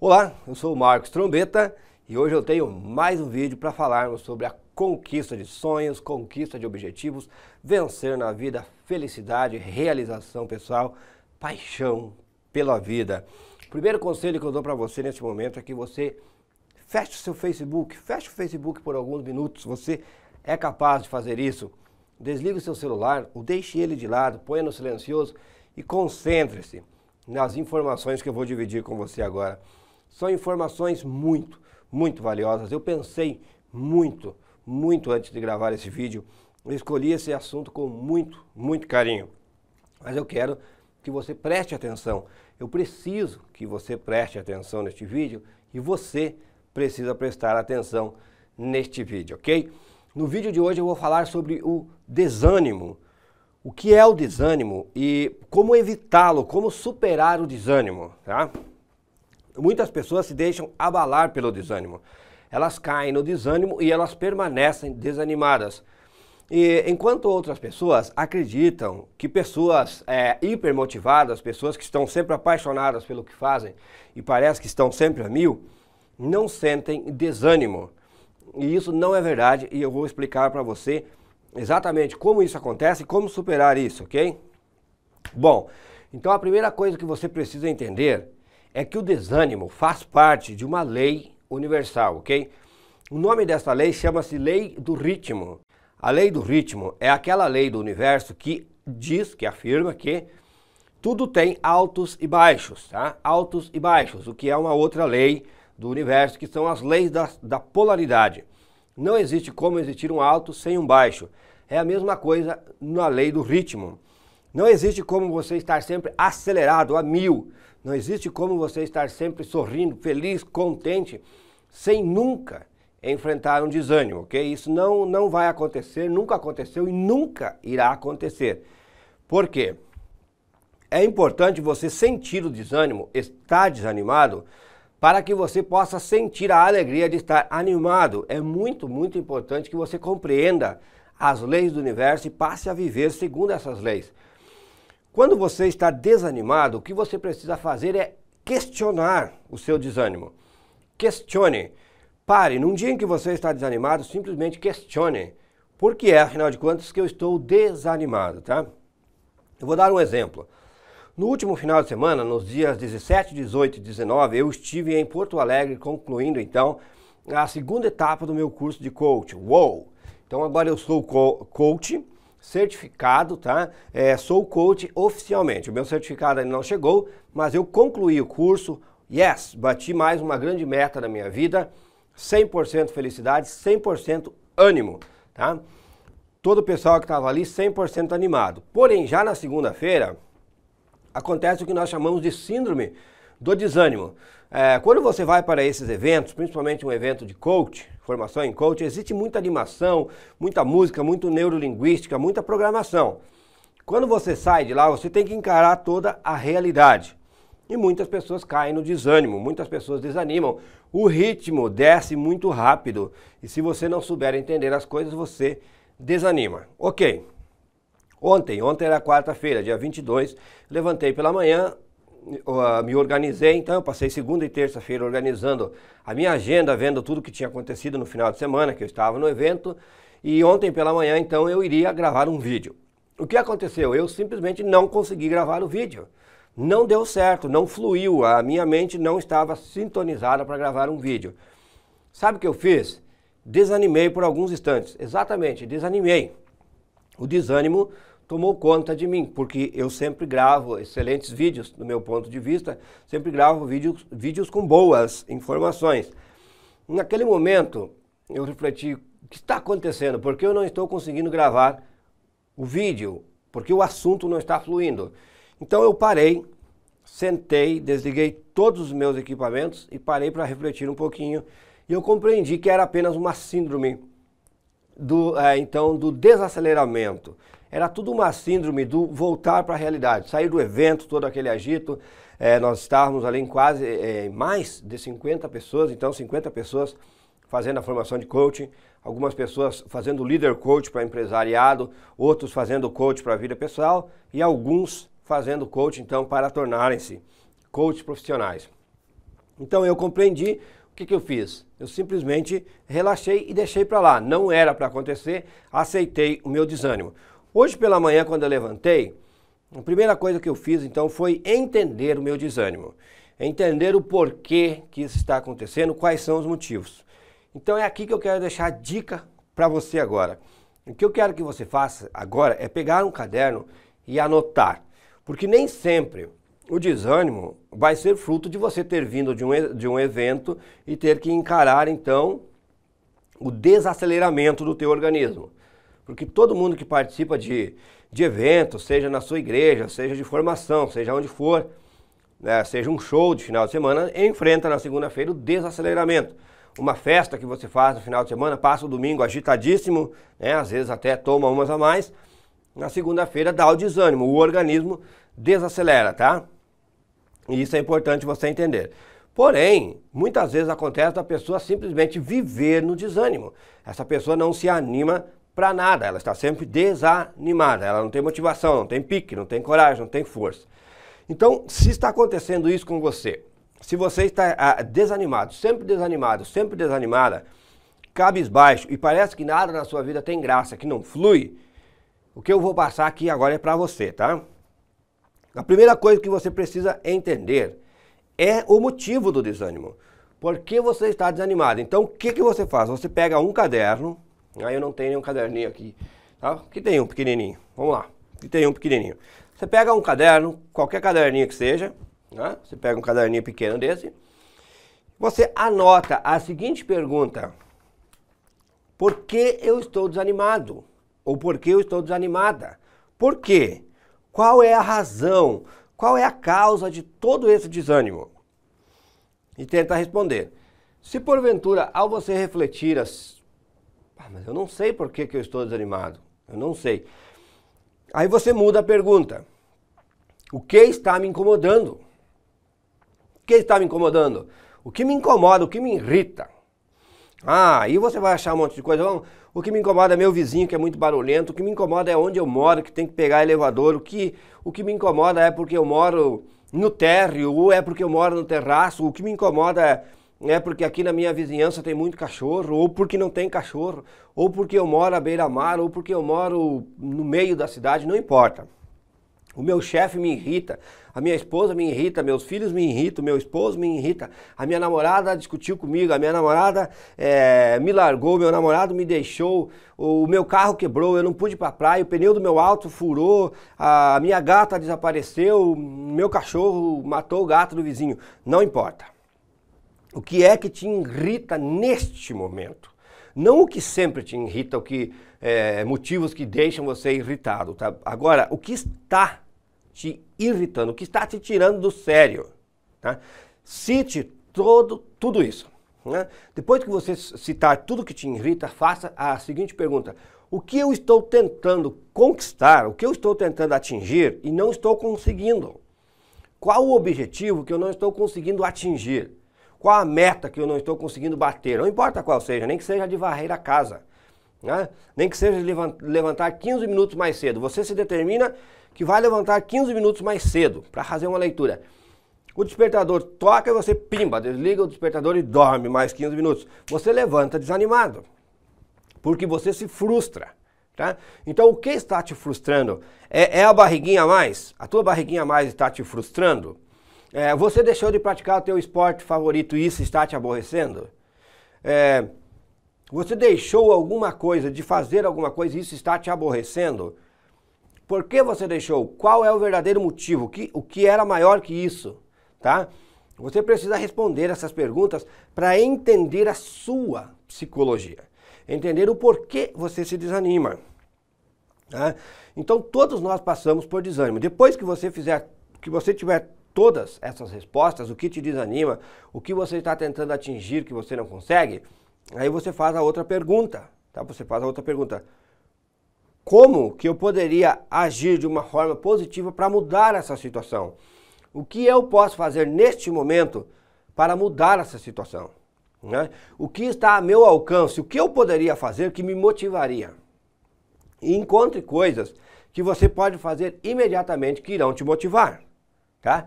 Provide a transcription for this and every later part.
Olá, eu sou o Marcos Trombeta e hoje eu tenho mais um vídeo para falarmos sobre a conquista de sonhos, conquista de objetivos, vencer na vida, felicidade, realização pessoal, paixão pela vida. O primeiro conselho que eu dou para você neste momento é que você feche o seu Facebook, feche o Facebook por alguns minutos, você é capaz de fazer isso. Desligue o seu celular, o deixe ele de lado, ponha no silencioso e concentre-se nas informações que eu vou dividir com você agora. São informações muito, muito valiosas. Eu pensei muito, muito antes de gravar esse vídeo. Eu escolhi esse assunto com muito, muito carinho. Mas eu quero que você preste atenção. Eu preciso que você preste atenção neste vídeo e você precisa prestar atenção neste vídeo, ok? No vídeo de hoje eu vou falar sobre o desânimo. O que é o desânimo e como evitá-lo, como superar o desânimo, tá? muitas pessoas se deixam abalar pelo desânimo. Elas caem no desânimo e elas permanecem desanimadas. E enquanto outras pessoas acreditam que pessoas é, hipermotivadas, pessoas que estão sempre apaixonadas pelo que fazem e parece que estão sempre a mil, não sentem desânimo. E isso não é verdade e eu vou explicar para você exatamente como isso acontece e como superar isso, ok? Bom, então a primeira coisa que você precisa entender é que o desânimo faz parte de uma lei universal, ok? O nome dessa lei chama-se Lei do Ritmo. A lei do ritmo é aquela lei do universo que diz, que afirma que tudo tem altos e baixos, tá? Altos e baixos, o que é uma outra lei do universo, que são as leis da, da polaridade. Não existe como existir um alto sem um baixo. É a mesma coisa na lei do ritmo. Não existe como você estar sempre acelerado a mil não existe como você estar sempre sorrindo, feliz, contente, sem nunca enfrentar um desânimo, ok? Isso não, não vai acontecer, nunca aconteceu e nunca irá acontecer. Por quê? É importante você sentir o desânimo, estar desanimado, para que você possa sentir a alegria de estar animado. É muito, muito importante que você compreenda as leis do universo e passe a viver segundo essas leis. Quando você está desanimado, o que você precisa fazer é questionar o seu desânimo. Questione. Pare, num dia em que você está desanimado, simplesmente questione. Por que é, afinal de contas, que eu estou desanimado, tá? Eu vou dar um exemplo. No último final de semana, nos dias 17, 18 e 19, eu estive em Porto Alegre concluindo então a segunda etapa do meu curso de coach. Uou! Então agora eu sou co coach certificado, tá? É, sou coach oficialmente. O meu certificado ainda não chegou, mas eu concluí o curso. Yes, bati mais uma grande meta na minha vida. 100% felicidade, 100% ânimo, tá? Todo o pessoal que estava ali 100% animado. Porém, já na segunda-feira acontece o que nós chamamos de síndrome do desânimo. É, quando você vai para esses eventos, principalmente um evento de coach, formação em coach, existe muita animação, muita música, muito neurolinguística, muita programação. Quando você sai de lá, você tem que encarar toda a realidade. E muitas pessoas caem no desânimo, muitas pessoas desanimam. O ritmo desce muito rápido e se você não souber entender as coisas, você desanima. Ok. Ontem, ontem era quarta-feira, dia 22, levantei pela manhã, ah, me organizei, então eu passei segunda e terça-feira organizando a minha agenda, vendo tudo que tinha acontecido no final de semana, que eu estava no evento, e ontem pela manhã então eu iria gravar um vídeo. O que aconteceu? Eu simplesmente não consegui gravar o vídeo. Não deu certo, não fluiu, a minha mente não estava sintonizada para gravar um vídeo. Sabe o que eu fiz? Desanimei por alguns instantes. Exatamente, desanimei. O desânimo tomou conta de mim, porque eu sempre gravo excelentes vídeos, do meu ponto de vista, sempre gravo vídeos, vídeos com boas informações. Naquele momento, eu refleti, o que está acontecendo? Por que eu não estou conseguindo gravar o vídeo? Porque o assunto não está fluindo. Então eu parei, sentei, desliguei todos os meus equipamentos e parei para refletir um pouquinho. E eu compreendi que era apenas uma síndrome do, é, então, do desaceleramento era tudo uma síndrome do voltar para a realidade, sair do evento, todo aquele agito. É, nós estávamos ali em quase é, mais de 50 pessoas, então 50 pessoas fazendo a formação de coaching, algumas pessoas fazendo líder coach para empresariado, outros fazendo coach para a vida pessoal e alguns fazendo coach então para tornarem-se coaches profissionais. Então eu compreendi o que, que eu fiz. Eu simplesmente relaxei e deixei para lá. Não era para acontecer, aceitei o meu desânimo. Hoje pela manhã, quando eu levantei, a primeira coisa que eu fiz então foi entender o meu desânimo, entender o porquê que isso está acontecendo, quais são os motivos. Então é aqui que eu quero deixar a dica para você agora. O que eu quero que você faça agora é pegar um caderno e anotar, porque nem sempre o desânimo vai ser fruto de você ter vindo de um, de um evento e ter que encarar então o desaceleramento do teu organismo. Porque todo mundo que participa de, de eventos, seja na sua igreja, seja de formação, seja onde for, né, seja um show de final de semana, enfrenta na segunda-feira o desaceleramento. Uma festa que você faz no final de semana, passa o domingo agitadíssimo, né, às vezes até toma umas a mais, na segunda-feira dá o desânimo, o organismo desacelera, tá? E isso é importante você entender. Porém, muitas vezes acontece da pessoa simplesmente viver no desânimo. Essa pessoa não se anima para nada, ela está sempre desanimada, ela não tem motivação, não tem pique, não tem coragem, não tem força. Então, se está acontecendo isso com você, se você está ah, desanimado, sempre desanimado, sempre desanimada, cabisbaixo e parece que nada na sua vida tem graça, que não flui, o que eu vou passar aqui agora é para você, tá? A primeira coisa que você precisa entender é o motivo do desânimo. Por que você está desanimado? Então, o que, que você faz? Você pega um caderno, Aí eu não tenho nenhum caderninho aqui, tá? Que tem um pequenininho. Vamos lá. Que tem um pequenininho. Você pega um caderno, qualquer caderninho que seja, né? Você pega um caderninho pequeno desse. Você anota a seguinte pergunta: Por que eu estou desanimado? Ou por que eu estou desanimada? Por quê? Qual é a razão? Qual é a causa de todo esse desânimo? E tenta responder. Se porventura, ao você refletir as ah, mas eu não sei por que, que eu estou desanimado. Eu não sei. Aí você muda a pergunta. O que está me incomodando? O que está me incomodando? O que me incomoda, o que me irrita? Ah, aí você vai achar um monte de coisa. O que me incomoda é meu vizinho que é muito barulhento, o que me incomoda é onde eu moro, que tem que pegar elevador, o que, o que me incomoda é porque eu moro no térreo, ou é porque eu moro no terraço, o que me incomoda é né? Porque aqui na minha vizinhança tem muito cachorro, ou porque não tem cachorro, ou porque eu moro à beira-mar, ou porque eu moro no meio da cidade, não importa. O meu chefe me irrita, a minha esposa me irrita, meus filhos me irritam, meu esposo me irrita, a minha namorada discutiu comigo, a minha namorada é, me largou, meu namorado me deixou, o meu carro quebrou, eu não pude ir a praia, o pneu do meu auto furou, a minha gata desapareceu, meu cachorro matou o gato do vizinho. Não importa o que é que te irrita neste momento. Não o que sempre te irrita, o que é, motivos que deixam você irritado. Tá? Agora, o que está te irritando, o que está te tirando do sério. Tá? Cite todo, tudo isso. Né? Depois que você citar tudo que te irrita, faça a seguinte pergunta: O que eu estou tentando conquistar, o que eu estou tentando atingir e não estou conseguindo? Qual o objetivo que eu não estou conseguindo atingir? Qual a meta que eu não estou conseguindo bater? Não importa qual seja, nem que seja de varrer a casa, né? nem que seja de levantar 15 minutos mais cedo. Você se determina que vai levantar 15 minutos mais cedo para fazer uma leitura. O despertador toca e você pimba, desliga o despertador e dorme mais 15 minutos. Você levanta desanimado, porque você se frustra. Tá? Então, o que está te frustrando? É, é, a barriguinha a mais? A tua barriguinha a mais está te frustrando? É, você deixou de praticar o teu esporte favorito e isso está te aborrecendo? É, você deixou alguma coisa, de fazer alguma coisa e isso está te aborrecendo? Por que você deixou? Qual é o verdadeiro motivo? O que, o que era maior que isso? Tá? Você precisa responder essas perguntas para entender a sua psicologia, entender o porquê você se desanima. Tá? Então todos nós passamos por desânimo. Depois que você fizer, que você tiver todas essas respostas, o que te desanima, o que você está tentando atingir que você não consegue, aí você faz a outra pergunta, tá? Você faz a outra pergunta. Como que eu poderia agir de uma forma positiva para mudar essa situação? O que eu posso fazer neste momento para mudar essa situação? Né? O que está a meu alcance? O que eu poderia fazer que me motivaria? E encontre coisas que você pode fazer imediatamente que irão te motivar, tá?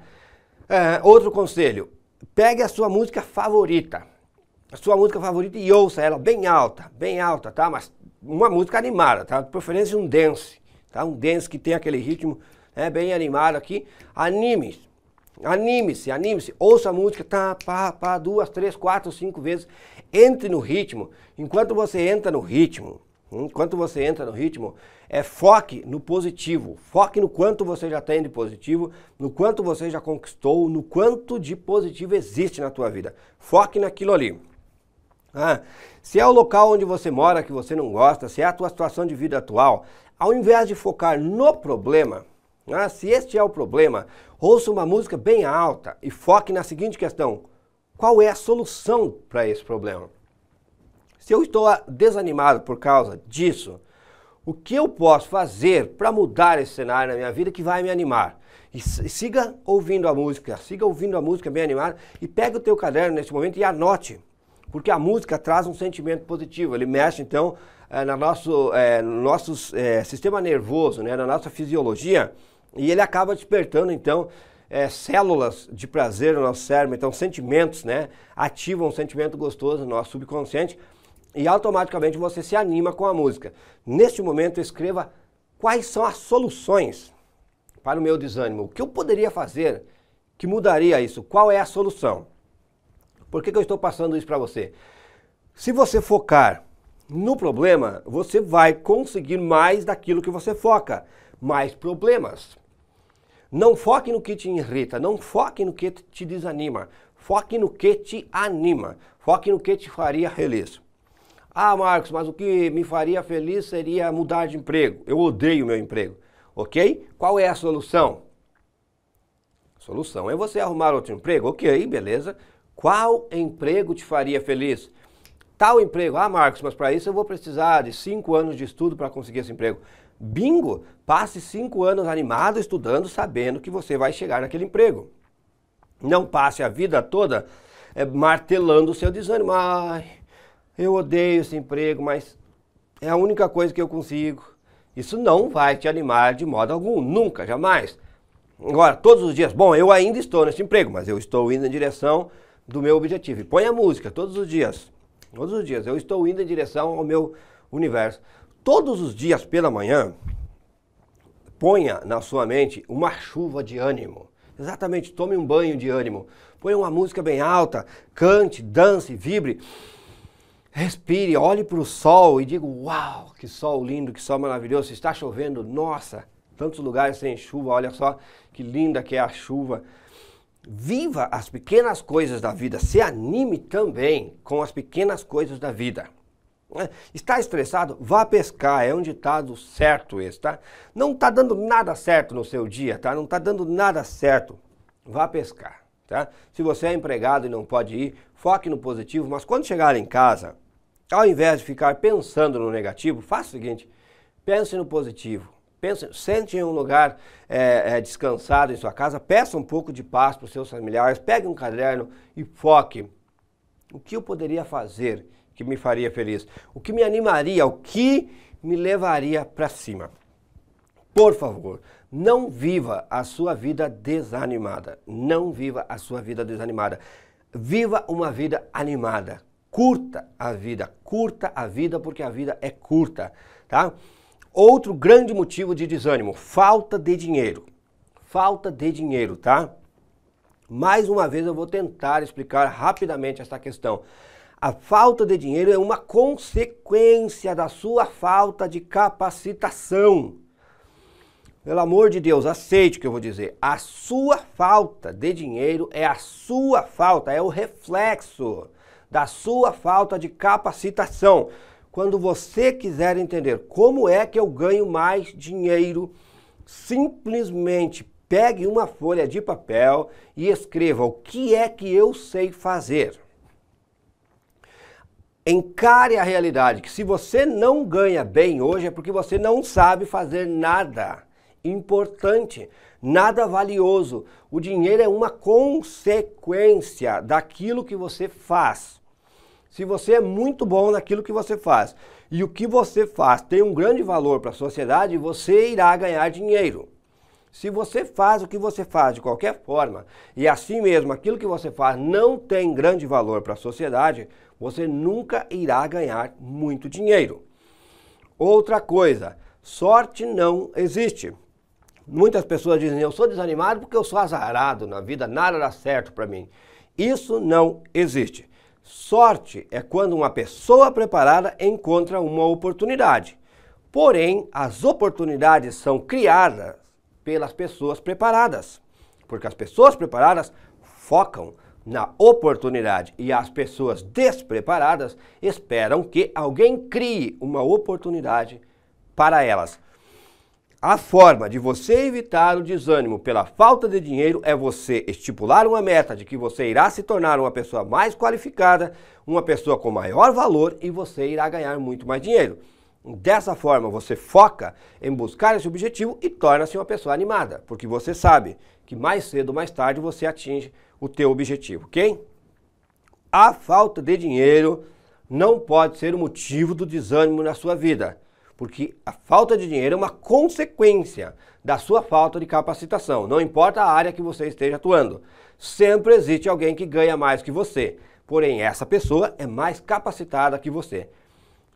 É, outro conselho, pegue a sua música favorita. A sua música favorita e ouça ela bem alta, bem alta, tá? Mas uma música animada, tá? De preferência um dance, tá? Um dance que tem aquele ritmo né, bem animado aqui. Anime-se, anime-se, anime-se. Ouça a música, tá, pá, pá, duas, três, quatro, cinco vezes. Entre no ritmo. Enquanto você entra no ritmo, Enquanto você entra no ritmo, é foque no positivo. Foque no quanto você já tem de positivo, no quanto você já conquistou, no quanto de positivo existe na tua vida. Foque naquilo ali. Ah, se é o local onde você mora que você não gosta, se é a tua situação de vida atual, ao invés de focar no problema, ah, se este é o problema, ouça uma música bem alta e foque na seguinte questão: qual é a solução para esse problema? Se eu estou desanimado por causa disso, o que eu posso fazer para mudar esse cenário na minha vida que vai me animar? E siga ouvindo a música, siga ouvindo a música bem animada e pega o teu caderno nesse momento e anote, porque a música traz um sentimento positivo, ele mexe então é, no nosso, é, no nosso é, sistema nervoso, né, na nossa fisiologia e ele acaba despertando então é, células de prazer no nosso cérebro, então sentimentos, né, ativam um sentimento gostoso no nosso subconsciente e automaticamente você se anima com a música. Neste momento, escreva quais são as soluções para o meu desânimo. O que eu poderia fazer que mudaria isso? Qual é a solução? Por que, que eu estou passando isso para você? Se você focar no problema, você vai conseguir mais daquilo que você foca, mais problemas. Não foque no que te irrita, não foque no que te desanima, foque no que te anima, foque no que te faria feliz. Ah, Marcos, mas o que me faria feliz seria mudar de emprego. Eu odeio meu emprego. Ok? Qual é a solução? A solução é você arrumar outro emprego. Ok, beleza. Qual emprego te faria feliz? Tal emprego. Ah, Marcos, mas para isso eu vou precisar de cinco anos de estudo para conseguir esse emprego. Bingo! Passe cinco anos animado estudando, sabendo que você vai chegar naquele emprego. Não passe a vida toda é, martelando o seu desânimo. Ai, eu odeio esse emprego, mas é a única coisa que eu consigo. Isso não vai te animar de modo algum, nunca, jamais. Agora, todos os dias, bom, eu ainda estou nesse emprego, mas eu estou indo em direção do meu objetivo. E põe a música todos os dias. Todos os dias, eu estou indo em direção ao meu universo. Todos os dias pela manhã, ponha na sua mente uma chuva de ânimo. Exatamente, tome um banho de ânimo. Põe uma música bem alta, cante, dance, vibre. Respire, olhe para o sol e diga: Uau, que sol lindo, que sol maravilhoso. está chovendo, nossa, tantos lugares sem chuva, olha só que linda que é a chuva. Viva as pequenas coisas da vida, se anime também com as pequenas coisas da vida. Está estressado? Vá pescar, é um ditado tá certo esse, tá? Não está dando nada certo no seu dia, tá? Não está dando nada certo. Vá pescar, tá? Se você é empregado e não pode ir, foque no positivo, mas quando chegar em casa, ao invés de ficar pensando no negativo, faça o seguinte: pense no positivo. Pense, sente em um lugar é, é, descansado em sua casa, peça um pouco de paz para os seus familiares, pegue um caderno e foque. O que eu poderia fazer que me faria feliz? O que me animaria? O que me levaria para cima? Por favor, não viva a sua vida desanimada. Não viva a sua vida desanimada. Viva uma vida animada curta a vida, curta a vida porque a vida é curta, tá? Outro grande motivo de desânimo, falta de dinheiro. Falta de dinheiro, tá? Mais uma vez eu vou tentar explicar rapidamente essa questão. A falta de dinheiro é uma consequência da sua falta de capacitação. Pelo amor de Deus, aceite o que eu vou dizer. A sua falta de dinheiro é a sua falta, é o reflexo da sua falta de capacitação. Quando você quiser entender como é que eu ganho mais dinheiro, simplesmente pegue uma folha de papel e escreva o que é que eu sei fazer. Encare a realidade que se você não ganha bem hoje é porque você não sabe fazer nada importante, nada valioso. O dinheiro é uma consequência daquilo que você faz. Se você é muito bom naquilo que você faz e o que você faz tem um grande valor para a sociedade, você irá ganhar dinheiro. Se você faz o que você faz de qualquer forma e é assim mesmo aquilo que você faz não tem grande valor para a sociedade, você nunca irá ganhar muito dinheiro. Outra coisa, sorte não existe. Muitas pessoas dizem: Eu sou desanimado porque eu sou azarado na vida, nada dá certo para mim. Isso não existe. Sorte é quando uma pessoa preparada encontra uma oportunidade. Porém, as oportunidades são criadas pelas pessoas preparadas, porque as pessoas preparadas focam na oportunidade e as pessoas despreparadas esperam que alguém crie uma oportunidade para elas. A forma de você evitar o desânimo pela falta de dinheiro é você estipular uma meta de que você irá se tornar uma pessoa mais qualificada, uma pessoa com maior valor e você irá ganhar muito mais dinheiro. Dessa forma, você foca em buscar esse objetivo e torna-se uma pessoa animada, porque você sabe que mais cedo ou mais tarde você atinge o teu objetivo, ok? A falta de dinheiro não pode ser o motivo do desânimo na sua vida. Porque a falta de dinheiro é uma consequência da sua falta de capacitação. Não importa a área que você esteja atuando, sempre existe alguém que ganha mais que você. Porém, essa pessoa é mais capacitada que você.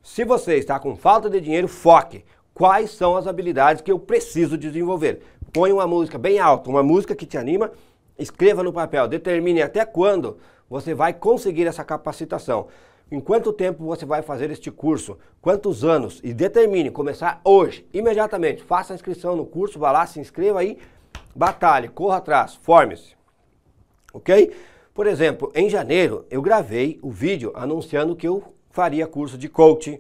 Se você está com falta de dinheiro, foque. Quais são as habilidades que eu preciso desenvolver? Põe uma música bem alta, uma música que te anima, escreva no papel, determine até quando você vai conseguir essa capacitação em quanto tempo você vai fazer este curso, quantos anos e determine, começar hoje, imediatamente. Faça a inscrição no curso, vá lá, se inscreva aí, batalhe, corra atrás, forme-se. Ok? Por exemplo, em janeiro eu gravei o vídeo anunciando que eu faria curso de coaching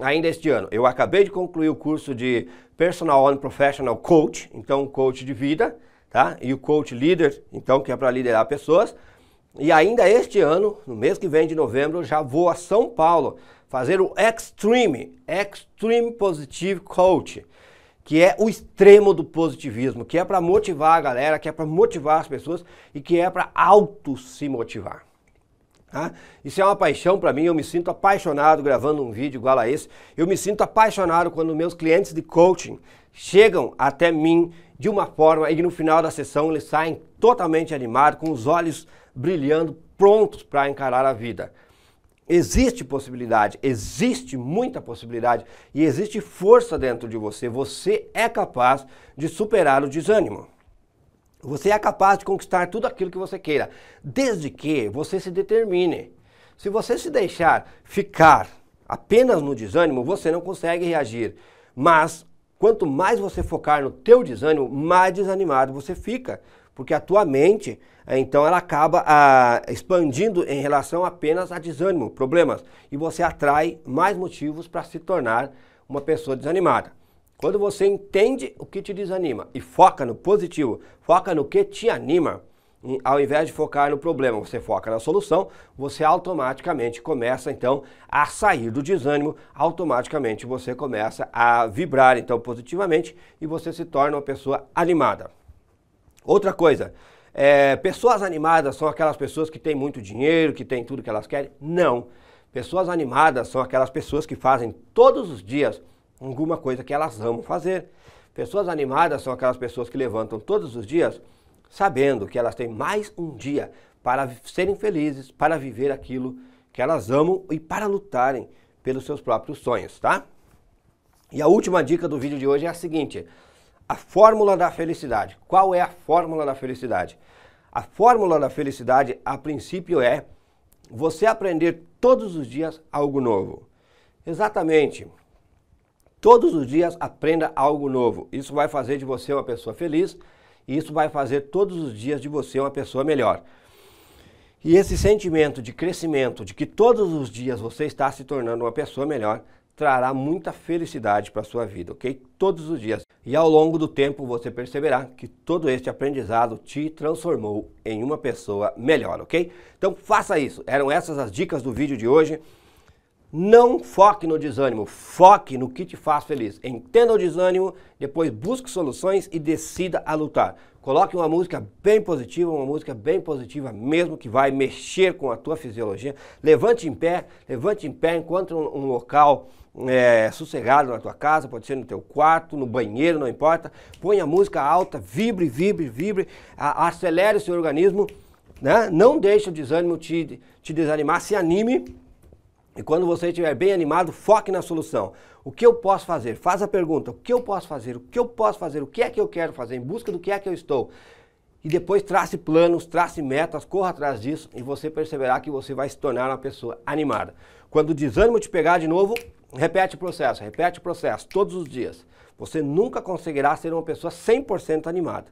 ainda este ano. Eu acabei de concluir o curso de Personal and Professional Coach, então coach de vida, tá? E o coach líder, então que é para liderar pessoas. E ainda este ano, no mês que vem de novembro, já vou a São Paulo fazer o Extreme, Extreme Positive Coach, que é o extremo do positivismo, que é para motivar a galera, que é para motivar as pessoas e que é para auto se motivar. Tá? Isso é uma paixão para mim, eu me sinto apaixonado gravando um vídeo igual a esse. Eu me sinto apaixonado quando meus clientes de coaching chegam até mim de uma forma e no final da sessão eles saem totalmente animados, com os olhos brilhando, prontos para encarar a vida. Existe possibilidade, existe muita possibilidade e existe força dentro de você. Você é capaz de superar o desânimo. Você é capaz de conquistar tudo aquilo que você queira, desde que você se determine. Se você se deixar ficar apenas no desânimo, você não consegue reagir. Mas quanto mais você focar no teu desânimo, mais desanimado você fica porque a tua mente, eh, então, ela acaba a ah, expandindo em relação apenas a desânimo, problemas, e você atrai mais motivos para se tornar uma pessoa desanimada. Quando você entende o que te desanima e foca no positivo, foca no que te anima, ao invés de focar no problema, você foca na solução, você automaticamente começa então a sair do desânimo, automaticamente você começa a vibrar então positivamente e você se torna uma pessoa animada. Outra coisa, é, pessoas animadas são aquelas pessoas que têm muito dinheiro, que têm tudo que elas querem? Não. Pessoas animadas são aquelas pessoas que fazem todos os dias alguma coisa que elas amam fazer. Pessoas animadas são aquelas pessoas que levantam todos os dias sabendo que elas têm mais um dia para serem felizes, para viver aquilo que elas amam e para lutarem pelos seus próprios sonhos, tá? E a última dica do vídeo de hoje é a seguinte: a fórmula da felicidade. Qual é a fórmula da felicidade? A fórmula da felicidade, a princípio, é você aprender todos os dias algo novo. Exatamente. Todos os dias aprenda algo novo. Isso vai fazer de você uma pessoa feliz e isso vai fazer todos os dias de você uma pessoa melhor. E esse sentimento de crescimento, de que todos os dias você está se tornando uma pessoa melhor, trará muita felicidade para a sua vida, ok? Todos os dias. E ao longo do tempo você perceberá que todo este aprendizado te transformou em uma pessoa melhor, ok? Então faça isso. Eram essas as dicas do vídeo de hoje. Não foque no desânimo, foque no que te faz feliz. Entenda o desânimo, depois busque soluções e decida a lutar. Coloque uma música bem positiva, uma música bem positiva mesmo que vai mexer com a tua fisiologia. Levante em pé, levante em pé, encontre um, um local é, sossegado na tua casa, pode ser no teu quarto, no banheiro, não importa. Põe a música alta, vibre, vibre, vibre, a, acelere o seu organismo, né? Não deixe o desânimo te, te desanimar, se anime. E quando você estiver bem animado, foque na solução. O que eu posso fazer? Faz a pergunta: o que eu posso fazer? O que eu posso fazer? O que é que eu quero fazer? Em busca do que é que eu estou? E depois trace planos, trace metas, corra atrás disso e você perceberá que você vai se tornar uma pessoa animada. Quando o desânimo te pegar de novo, Repete o processo, repete o processo todos os dias. Você nunca conseguirá ser uma pessoa 100% animada,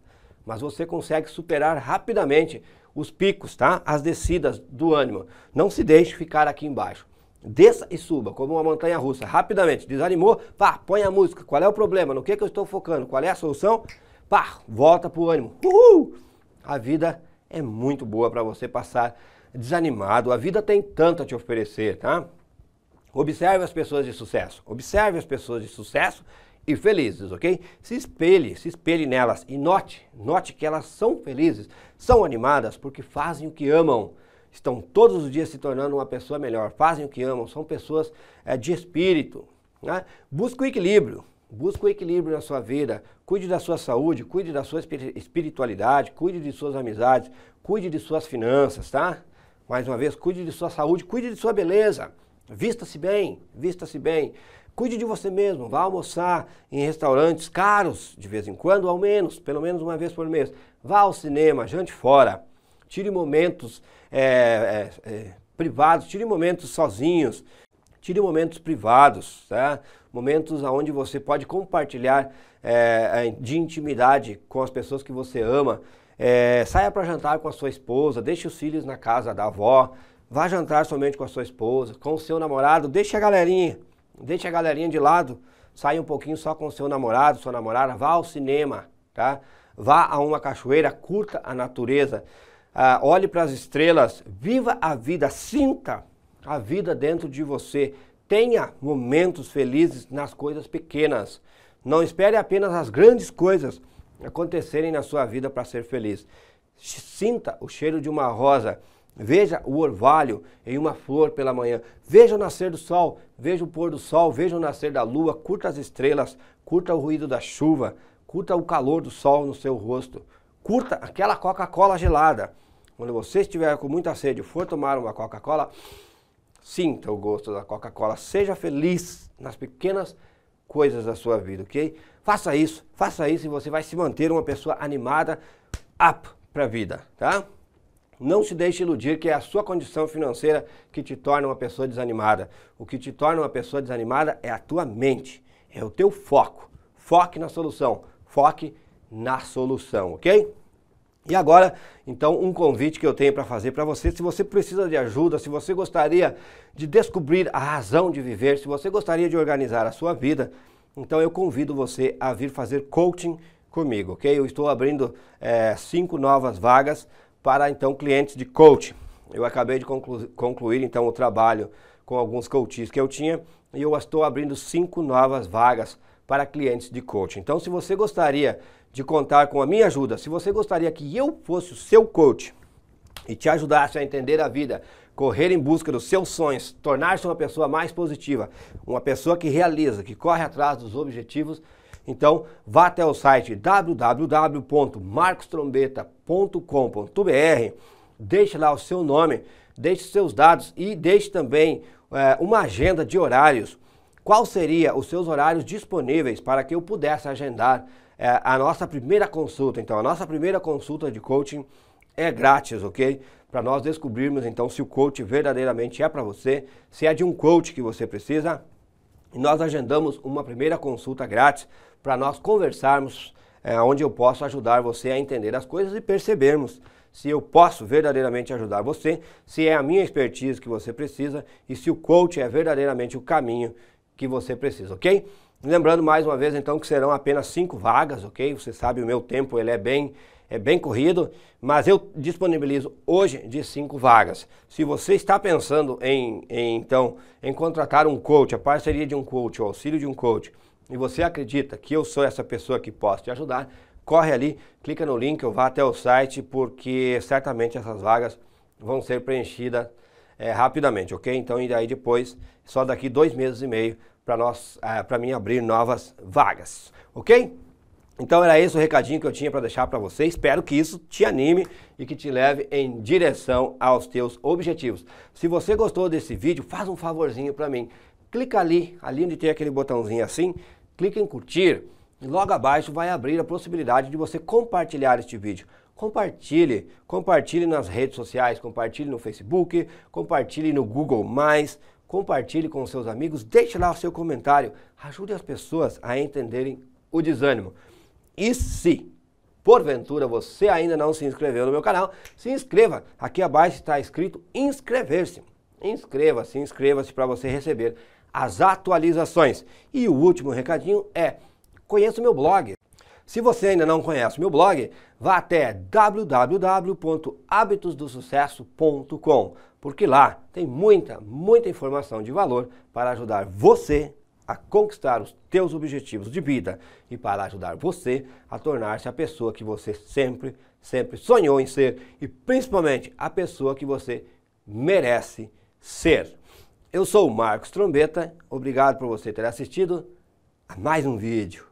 mas você consegue superar rapidamente os picos, tá? As descidas do ânimo. Não se deixe ficar aqui embaixo. Desça e suba, como uma montanha russa, rapidamente. Desanimou, pá, põe a música. Qual é o problema? No que, que eu estou focando? Qual é a solução? Pá, volta pro ânimo. Uhul! A vida é muito boa para você passar desanimado. A vida tem tanto a te oferecer, tá? Observe as pessoas de sucesso. Observe as pessoas de sucesso e felizes, ok? Se espelhe, se espelhe nelas e note, note que elas são felizes, são animadas porque fazem o que amam. Estão todos os dias se tornando uma pessoa melhor, fazem o que amam, são pessoas é, de espírito. Né? o equilíbrio, busque o equilíbrio na sua vida, cuide da sua saúde, cuide da sua espiritualidade, cuide de suas amizades, cuide de suas finanças, tá? Mais uma vez, cuide de sua saúde, cuide de sua beleza. Vista-se bem, vista-se bem. Cuide de você mesmo, vá almoçar em restaurantes caros de vez em quando, ao menos, pelo menos uma vez por mês. Vá ao cinema, jante fora, tire momentos é, é, é, privados, tire momentos sozinhos, tire momentos privados, tá? momentos onde você pode compartilhar eh, eh, de intimidade com as pessoas que você ama. Eh, saia para jantar com a sua esposa, deixe os filhos na casa da avó, Vá jantar somente com a sua esposa, com o seu namorado, deixe a galerinha, deixe a galerinha de lado, saia um pouquinho só com o seu namorado, sua namorada, vá ao cinema, tá? Vá a uma cachoeira, curta a natureza, ah, olhe para as estrelas, viva a vida, sinta a vida dentro de você, tenha momentos felizes nas coisas pequenas. Não espere apenas as grandes coisas acontecerem na sua vida para ser feliz. Sinta o cheiro de uma rosa Veja o orvalho em uma flor pela manhã. Veja o nascer do sol, veja o pôr do sol, veja o nascer da lua, curta as estrelas, curta o ruído da chuva, curta o calor do sol no seu rosto. Curta aquela Coca-Cola gelada. Quando você estiver com muita sede e for tomar uma Coca-Cola, sinta o gosto da Coca-Cola. Seja feliz nas pequenas coisas da sua vida, ok? Faça isso, faça isso e você vai se manter uma pessoa animada, up para a vida, tá? Não se deixe iludir que é a sua condição financeira que te torna uma pessoa desanimada. O que te torna uma pessoa desanimada é a tua mente, é o teu foco. Foque na solução, foque na solução, ok? E agora, então, um convite que eu tenho para fazer para você. Se você precisa de ajuda, se você gostaria de descobrir a razão de viver, se você gostaria de organizar a sua vida, então eu convido você a vir fazer coaching comigo, ok? Eu estou abrindo é, cinco novas vagas para então clientes de coach. Eu acabei de conclu concluir então o trabalho com alguns coaches que eu tinha e eu estou abrindo cinco novas vagas para clientes de coach. Então, se você gostaria de contar com a minha ajuda, se você gostaria que eu fosse o seu coach e te ajudasse a entender a vida, correr em busca dos seus sonhos, tornar-se uma pessoa mais positiva, uma pessoa que realiza, que corre atrás dos objetivos, então vá até o site www.marcostrombeta.com www.cafeinacultura.com.br. Deixe lá o seu nome, deixe seus dados e deixe também é, uma agenda de horários. Qual seria os seus horários disponíveis para que eu pudesse agendar é, a nossa primeira consulta? Então, a nossa primeira consulta de coaching é grátis, ok? Para nós descobrirmos então se o coach verdadeiramente é para você, se é de um coach que você precisa. E nós agendamos uma primeira consulta grátis para nós conversarmos é, onde eu posso ajudar você a entender as coisas e percebermos se eu posso verdadeiramente ajudar você, se é a minha expertise que você precisa e se o coach é verdadeiramente o caminho que você precisa, ok? Lembrando mais uma vez então que serão apenas cinco vagas, ok? Você sabe o meu tempo ele é bem é bem corrido, mas eu disponibilizo hoje de cinco vagas. Se você está pensando em, em então em contratar um coach, a parceria de um coach, o auxílio de um coach e você acredita que eu sou essa pessoa que posso te ajudar, corre ali, clica no link ou vá até o site, porque certamente essas vagas vão ser preenchidas é, rapidamente, ok? Então, e aí depois, só daqui dois meses e meio, para nós, é, eh, para mim abrir novas vagas, ok? Então era esse o recadinho que eu tinha para deixar para você. Espero que isso te anime e que te leve em direção aos teus objetivos. Se você gostou desse vídeo, faz um favorzinho para mim. Clica ali, ali onde tem aquele botãozinho assim, clique em curtir e logo abaixo vai abrir a possibilidade de você compartilhar este vídeo. Compartilhe, compartilhe nas redes sociais, compartilhe no Facebook, compartilhe no Google+, compartilhe com seus amigos, deixe lá o seu comentário, ajude as pessoas a entenderem o desânimo. E se porventura você ainda não se inscreveu no meu canal, se inscreva. Aqui abaixo está escrito inscrever-se. Inscreva-se, inscreva-se para você receber as atualizações. E o último recadinho é: conheça o meu blog. Se você ainda não conhece o meu blog, vá até www.habitosdosucesso.com, porque lá tem muita, muita informação de valor para ajudar você a conquistar os teus objetivos de vida e para ajudar você a tornar-se a pessoa que você sempre, sempre sonhou em ser e principalmente a pessoa que você merece ser. Eu sou o Marcos Trombeta, obrigado por você ter assistido a mais um vídeo.